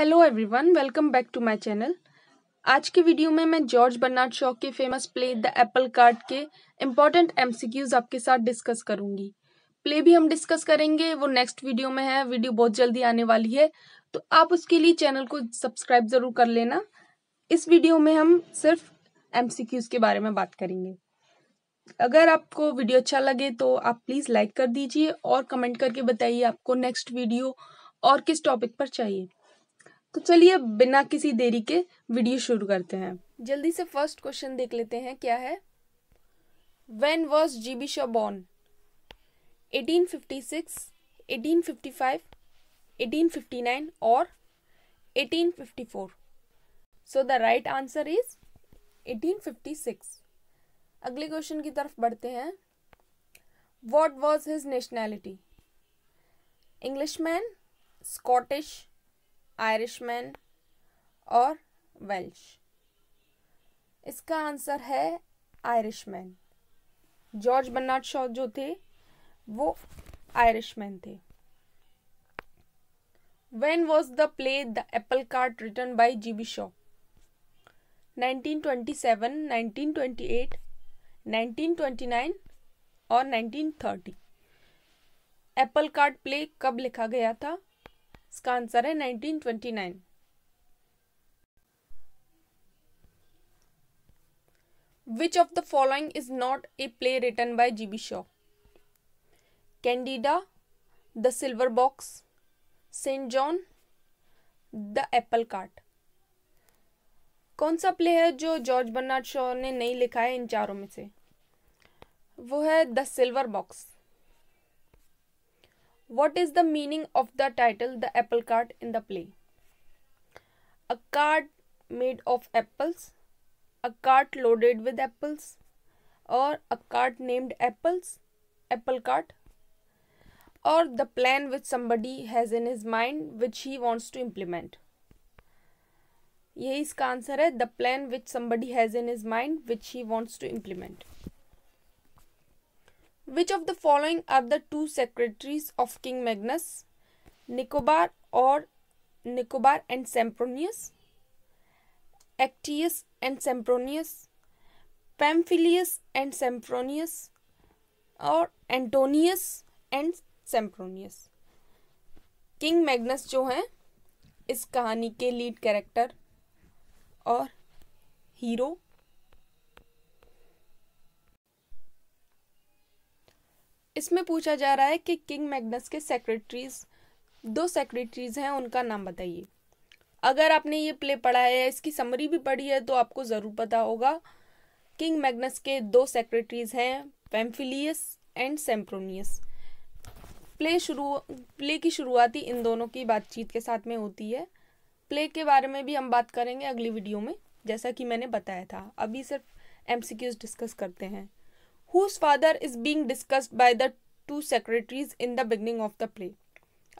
Hello everyone welcome back to my channel आज के video में मैं जॉर्ज बर्नार्ड शॉ के famous play the apple cart के इम्पॉर्टेंट एमसीक्यूज आपके साथ डिस्कस करूंगी प्ले भी हम डिस्कस करेंगे वो नेक्स्ट वीडियो में है वीडियो बहुत जल्दी आने वाली है तो आप उसके लिए चैनल को सब्सक्राइब ज़रूर कर लेना इस वीडियो में हम सिर्फ एम के बारे में बात करेंगे अगर आपको वीडियो अच्छा लगे तो आप प्लीज़ लाइक कर दीजिए और कमेंट करके बताइए आपको नेक्स्ट वीडियो और किस टॉपिक पर चाहिए तो चलिए बिना किसी देरी के वीडियो शुरू करते हैं जल्दी से फर्स्ट क्वेश्चन देख लेते हैं क्या है when was G B Shaw born eighteen eighteen fifty fifty six five eighteen fifty nine और eighteen fifty four so the right answer is eighteen fifty six अगले क्वेश्चन की तरफ बढ़ते हैं what was his nationality Englishman Scottish Irishman और Welsh इसका answer है Irishman George Bernard Shaw जो थे वो आयरिशमैन थे when was the play the apple cart written by G B Shaw 1927, 1928, 1929 और 1930 एप्पल कार्ड प्ले कब लिखा गया था इसका आंसर है 1929 which of the following is not a play written by G B Shaw Candida the silver box Saint Joan the apple cart कौन सा play है जो जॉर्ज बर्नार्ड शॉ ने नहीं लिखा है इन चारों में से वो है the silver box What is the meaning of the title The Apple Cart in the play? A cart made of apples, a cart loaded with apples, or a cart named apples, apple cart, or the plan which somebody has in his mind which he wants to implement. यही इसका answer है the plan which somebody has in his mind which he wants to implement Which of the following are the two secretaries of King Magnus? Nicobar or Nicobar and Sempronius? Actius and Sempronius? Pamphilius and Sempronius? Or Antonius and Sempronius? King Magnus जो है इस कहानी के lead character और hero इसमें पूछा जा रहा है कि किंग मैग्नस के सेक्रेटरीज दो सेक्रेटरीज हैं उनका नाम बताइए अगर आपने ये प्ले पढ़ा है इसकी समरी भी पढ़ी है तो आपको ज़रूर पता होगा किंग मैग्नस के दो सेक्रेटरीज हैं पेम्फिलियस एंड सेम्प्रोनियस प्ले शुरू प्ले की शुरुआती इन दोनों की बातचीत के साथ में होती है प्ले के बारे में भी हम बात करेंगे अगली वीडियो में जैसा कि मैंने बताया था अभी सिर्फ एम डिस्कस करते हैं whose father is being discussed by the two secretaries in the beginning of the play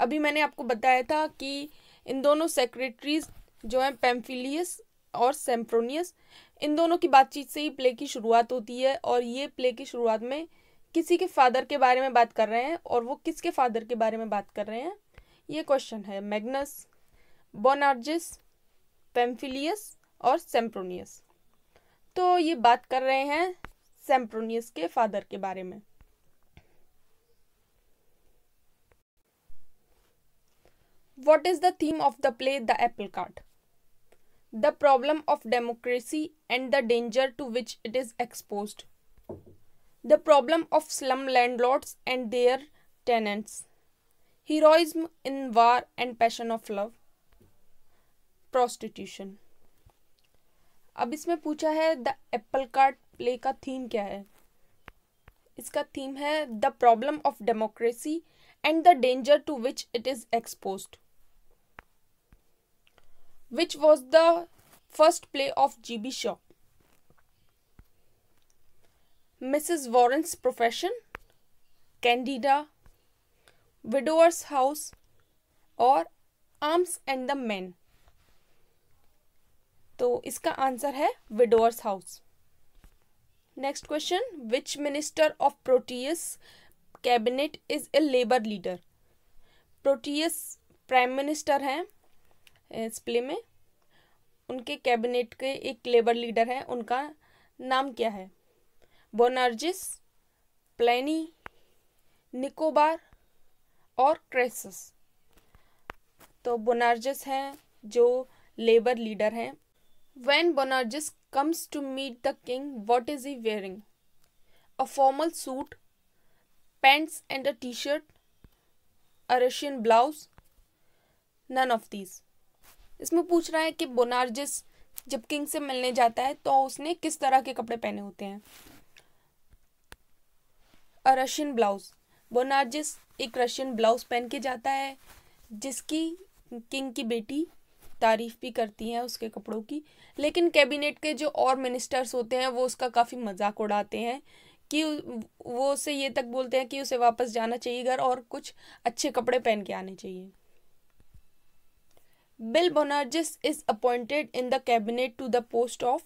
अभी मैंने आपको बताया था कि इन दोनों सेक्रेटरीज जो हैं पेम्फिलियस और सेम्फ्रोनियस इन दोनों की बातचीत से ही प्ले की शुरुआत होती है और ये प्ले की शुरुआत में किसी के फादर के बारे में बात कर रहे हैं और वो किसके फादर के बारे में बात कर रहे हैं ये क्वेश्चन है मैग्नस बोनार्जिस पेम्फिलियस और सेम्प्रोनियस तो ये बात कर रहे हैं सेम्प्रोनियस के फादर के बारे में what is the theme of the play the apple cart the problem of democracy and the danger to which it is expose the problem of slum landlords and their tenants heroism in war and passion of love prostitution अब इसमें पूछा है the apple cart play का theme क्या है इसका theme है the problem of democracy and the danger to which it is expose which was the first play of G B Shaw Mrs Warren's profession Candida widowers house और arms and the man तो इसका answer है widowers house next question which minister of Proteus cabinet is a labour leader Proteus prime minister हैं इस play में उनके cabinet के एक लेबर लीडर हैं उनका नाम क्या है बोनार्जिस प्लेनी निकोबार और क्रेसस तो बोनार्जिस हैं जो लेबर लीडर हैं when Boanerges comes to meet the king, what is he wearing? A formal suit, pants and a t shirt, a Russian blouse? None of these. इसमें पूछ रहा है कि बोनार्जिस जब किंग से मिलने जाता है तो उसने किस तरह के कपड़े पहने होते हैं अ रशियन ब्लाउज बोनार्जिस एक रशियन ब्लाउज पहन के जाता है जिसकी किंग की बेटी तारीफ भी करती हैं उसके कपड़ों की लेकिन कैबिनेट के जो और मिनिस्टर्स होते हैं वो उसका काफ़ी मजाक उड़ाते हैं कि वो उसे ये तक बोलते हैं कि उसे वापस जाना चाहिए घर और कुछ अच्छे कपड़े पहन के आने चाहिए Bill Boanerges is appointed in the cabinet to the post of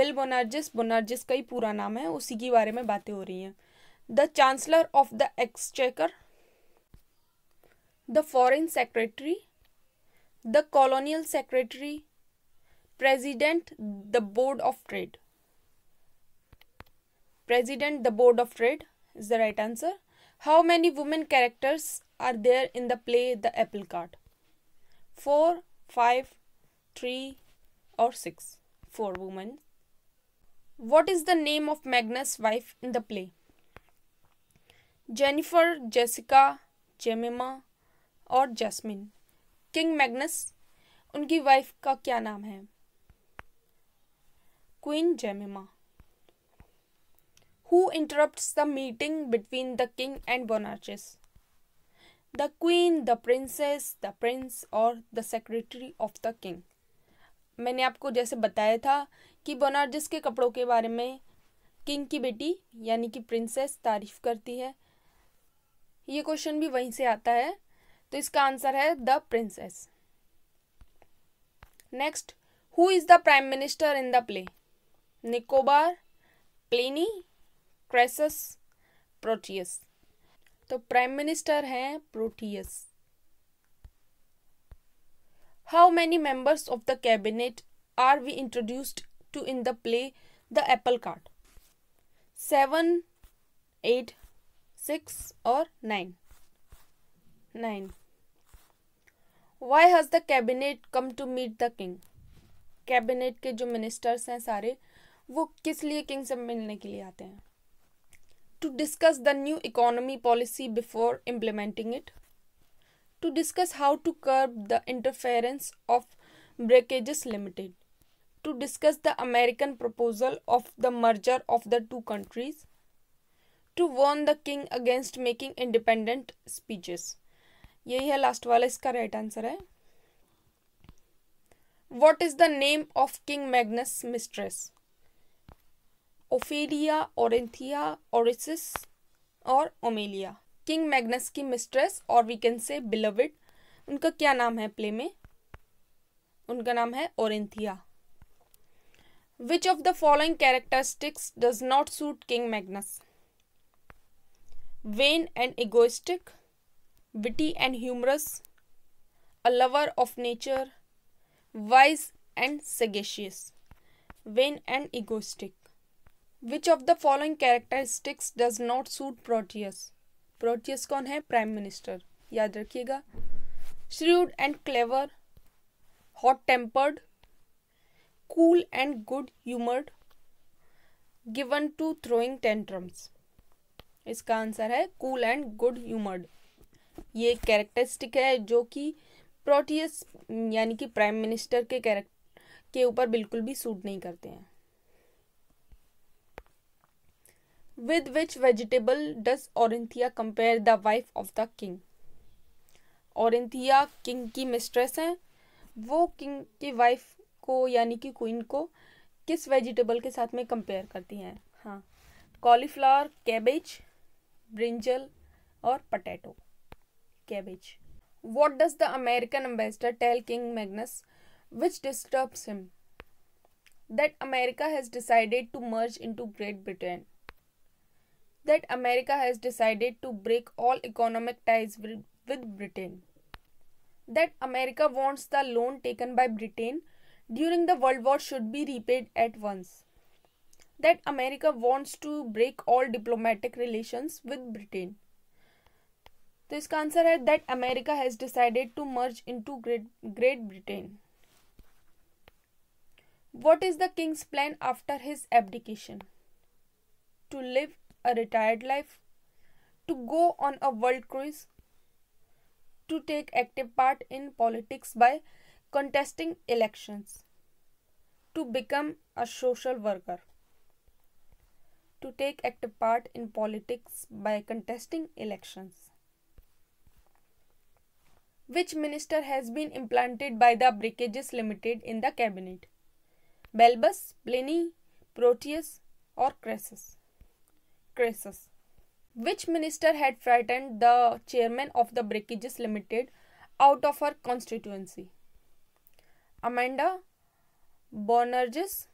Bill Boanerges Boanerges का ही पूरा नाम है उसी के बारे में बातें हो रही हैं the chancellor of the exchequer the foreign secretary the colonial secretary, president, the board of trade. President, the board of trade is the right answer. How many women characters are there in the play The Apple Cart? Four, five, three, or 6. 4 women. What is the name of Magnus' wife in the play? Jennifer, Jessica, Jemima or Jasmine? King Magnus उनकी wife का क्या नाम है queen Jemima who interrupts the meeting between the king and Boanerges the queen the princess the prince और the secretary of the king मैंने आपको जैसे बताया था कि बोनार्जिस के कपड़ों के बारे में किंग की बेटी यानी कि प्रिंसेस तारीफ करती है ये क्वेश्चन भी वहीं से आता है तो इसका आंसर है the princess next who is the prime minister in the play Nicobar Pliny Crassus Proteus तो प्राइम मिनिस्टर हैं Proteus how many members of the cabinet are we introduced to in the play the apple cart seven eight six और nine nine why has the cabinet come to meet the king cabinet के जो ministers हैं सारे वो किस लिए king से मिलने के लिए आते हैं to discuss the new economy policy before implementing it to discuss how to curb the interference of breakages limited to discuss the American proposal of the merger of the two countries to warn the king against making independent speeches यही है last वाला इसका right answer है what is the name of King Magnus mistress Ophelia Orinthia Orisis और Omelia King Magnus की mistress और we can say beloved उनका क्या नाम है प्ले में उनका नाम है Orinthia which of the following characteristics does not suit King Magnus vain and egoistic witty and humorous, a lover of nature, wise and sagacious, vain and egoistic. Which of the following characteristics does not suit Proteus? Proteus कौन है prime minister याद रखिएगा shrewd and clever hot tempered cool and good humoured given to throwing tantrums इसका answer है cool and good humoured ये characteristic है जो कि प्रोटियस यानी कि प्राइम मिनिस्टर के कैरेक्टर के ऊपर बिल्कुल भी सूट नहीं करते हैं with which vegetable does Orinthia compare the wife of the king Orinthia king की मिस्ट्रेस हैं वो किंग की वाइफ को यानी कि क्वीन को किस वेजिटेबल के साथ में कंपेयर करती हैं हाँ कॉलीफ्लावर कैबेज ब्रिंजल और potato cabbage. What does the American ambassador tell King Magnus which disturbs him? That America has decided to merge into Great Britain. That America has decided to break all economic ties with, with Britain. That America wants the loan taken by Britain during the World War should be repaid at once. That America wants to break all diplomatic relations with Britain. तो इसका answer है that America has decided to merge into great great Britain what is the king's plan after his abdication to live a retired life to go on a world cruise to take active part in politics by contesting elections to become a social worker to take active part in politics by contesting elections which minister has been implanted by the Breakages Limited in the cabinet? Balbus, Pliny, Proteus or Crassus? Crassus. Which minister had frightened the chairman of the Breakages Limited out of her constituency? Amanda, Bonerges,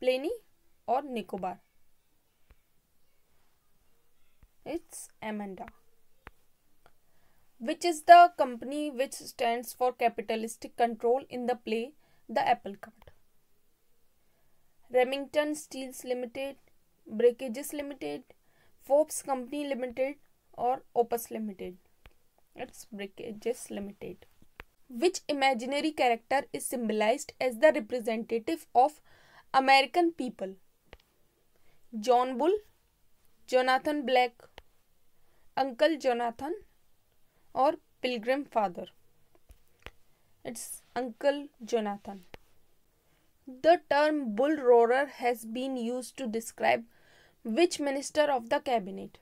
Pliny or Nicobar? It's Amanda which is the company which stands for capitalistic control in the play The Apple Cart. Remington Steels Limited, Breakages Limited, Forbes Company Limited or Opus Limited. It's Breakages Limited. Which imaginary character is symbolized as the representative of American people? John Bull, Jonathan Black, Uncle Jonathan or pilgrim father. It's Uncle Jonathan. The term bull roarer has been used to describe which minister of the cabinet?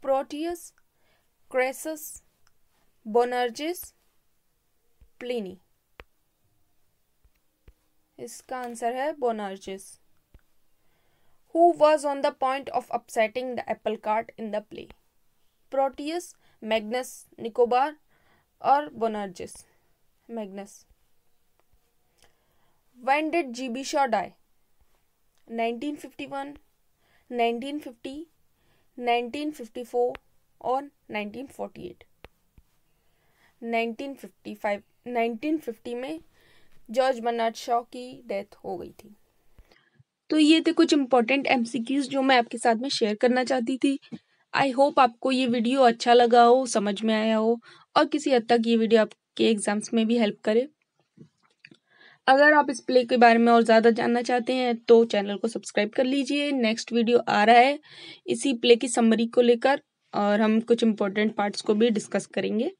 Proteus, Crassus, Bonerges, Pliny. इसका answer है Boanerges Who was on the point of upsetting the apple cart in the play? Proteus. Magnus Nicobar और Boanerges Magnus when did gb nineteen fifty 1951 1950 1954 और 1948 nineteen fifty में George Bernard Shaw की death हो गई थी तो ये थे कुछ इम्पोर्टेंट एम जो मैं आपके साथ में शेयर करना चाहती थी आई होप आपको ये वीडियो अच्छा लगा हो समझ में आया हो और किसी हद तक ये वीडियो आपके एग्जाम्स में भी हेल्प करे अगर आप इस प्ले के बारे में और ज़्यादा जानना चाहते हैं तो चैनल को सब्सक्राइब कर लीजिए नेक्स्ट वीडियो आ रहा है इसी प्ले की समरी को लेकर और हम कुछ इम्पोर्टेंट पार्ट्स को भी डिस्कस करेंगे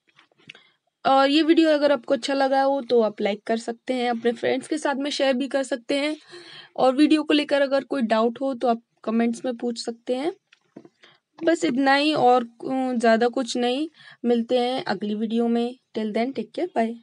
और ये वीडियो अगर आपको अच्छा लगा हो तो आप लाइक कर सकते हैं अपने फ्रेंड्स के साथ में शेयर भी कर सकते हैं और वीडियो को लेकर अगर कोई डाउट हो तो आप कमेंट्स में पूछ सकते हैं बस इतना ही और ज़्यादा कुछ नहीं मिलते हैं अगली वीडियो में till then take care bye